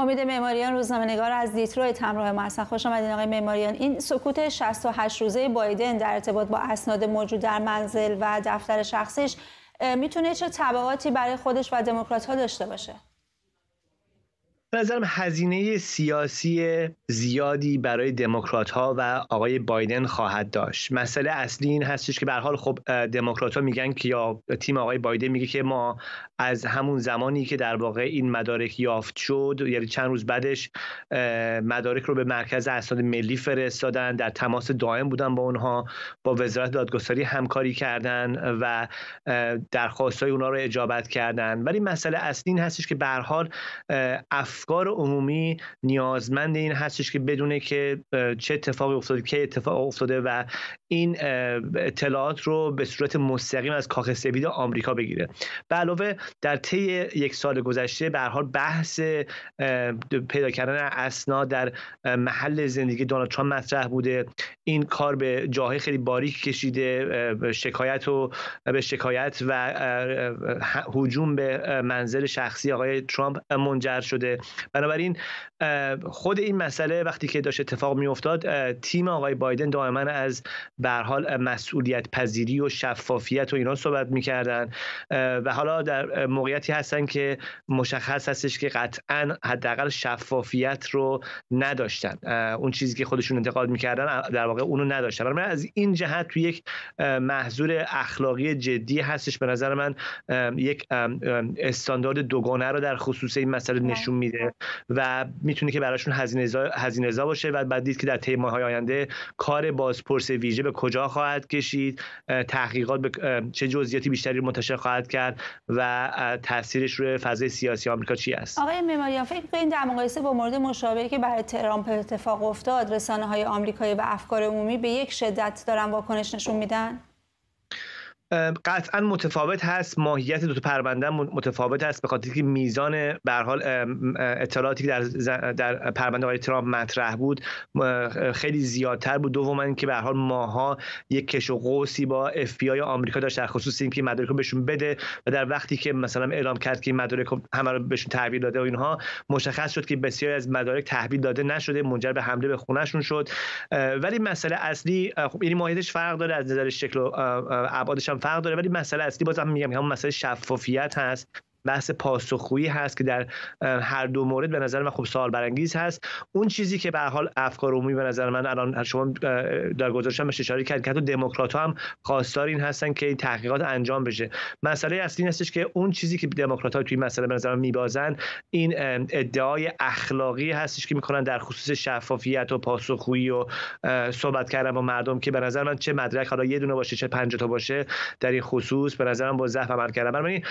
امید معماریان روزنامه‌نگار از دیترویت همراه ما هستن خوش آمدین آقای معماریان این سکوت 68 روزه بایدن در ارتباط با اسناد موجود در منزل و دفتر شخصیش میتونه چه تبعاتی برای خودش و دموکرات ها داشته باشه به نظرم هزینه سیاسی زیادی برای دموکرات ها و آقای بایدن خواهد داشت مسئله اصلی این هستش که به حال خب دموکرات ها میگن که یا تیم آقای بایدن میگه که ما از همون زمانی که در واقع این مدارک یافت شد یعنی چند روز بعدش مدارک رو به مرکز اسناد ملی فرستادن در تماس دائم بودن با اونها با وزارت دادگستری همکاری کردن و درخواست های اونها رو اجابت کردن ولی مسئله اصلی این هستش که به حال افکار عمومی نیازمند این هستش که بدونه که چه اتفاقی افتاده که اتفاق افتاده و این اطلاعات رو به صورت مستقیم از کاخ سفید آمریکا بگیره به علاوه در طی یک سال گذشته به حال بحث پیدا کردن اسناد در محل زندگی دونالد ترامپ مطرح بوده این کار به جاهای خیلی باریک کشیده شکایت و به شکایت و هجوم به منزل شخصی آقای ترامپ منجر شده بنابراین خود این مسئله وقتی که داشت اتفاق میافتاد تیم آقای بایدن دائما از به حال مسئولیت پذیری و شفافیت و اینا صحبت میکردن و حالا در موقعیتی هستن که مشخص هستش که قطعا حداقل شفافیت رو نداشتن اون چیزی که خودشون انتقاد میکردن در واقع اونو نداشتن من از این جهت تو یک محضور اخلاقی جدی هستش به نظر من یک استاندارد دوگانه رو در خصوص این مسئله نشون میده و میتونه که براشون هزینه زا باشه و بعد دید که در طی های آینده کار بازپرس ویژه به کجا خواهد کشید تحقیقات به چه جزئیاتی بیشتری منتشر خواهد کرد و تاثیرش روی فضای سیاسی آمریکا چی است آقای مماریا فکر این در مقایسه با مورد مشابهی که برای ترامپ اتفاق افتاد رسانه های آمریکایی و افکار عمومی به یک شدت دارن واکنش نشون میدن قطعا متفاوت هست ماهیت دو پرونده متفاوت هست به خاطر که میزان به حال اطلاعاتی که در در پرونده آقای ترامپ مطرح بود خیلی زیادتر بود این که به حال ماها یک کش و قوسی با اف بی آی آمریکا داشت در خصوص اینکه مدارک رو بهشون بده و در وقتی که مثلا اعلام کرد که مدارک همه رو بهشون تحویل داده و اینها مشخص شد که بسیاری از مدارک تحویل داده نشده منجر به حمله به خونهشون شد ولی مسئله اصلی خب یعنی ماهیتش فرق داره از نظر شکل و فرق داره ولی مسئله اصلی بازم میگم همون مسئله شفافیت هست بحث پاسخگویی هست که در هر دو مورد به نظر من خوب سوال برانگیز هست اون چیزی که به حال افکار عمومی به نظر من الان شما در گزارشم هم اشاره کرد که حتی دموکرات هم خواستار این هستن که این تحقیقات انجام بشه مسئله اصلی هستش که اون چیزی که دموکرات ها توی مسئله به نظر من میبازن این ادعای اخلاقی هستش که میکنن در خصوص شفافیت و پاسخگویی و صحبت کردن با مردم که به نظر من چه مدرک حالا یه دونه باشه چه پنج تا باشه در این خصوص به نظر من با ضعف عمل کردن بنابراین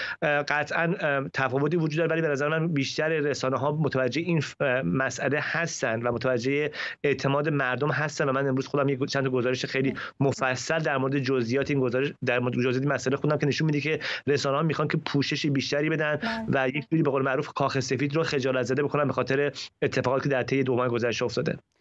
تفاوتی وجود داره ولی به نظر من بیشتر رسانه ها متوجه این مسئله هستن و متوجه اعتماد مردم هستن و من امروز خودم یک چند گزارش خیلی مفصل در مورد جزئیات این گزارش در مورد جزئیات مسئله خودم که نشون میده که رسانه ها میخوان که پوشش بیشتری بدن بله. و یک جوری به قول معروف کاخ سفید رو خجالت زده بکنن به خاطر اتفاقاتی که در طی دو ماه گذشته افتاده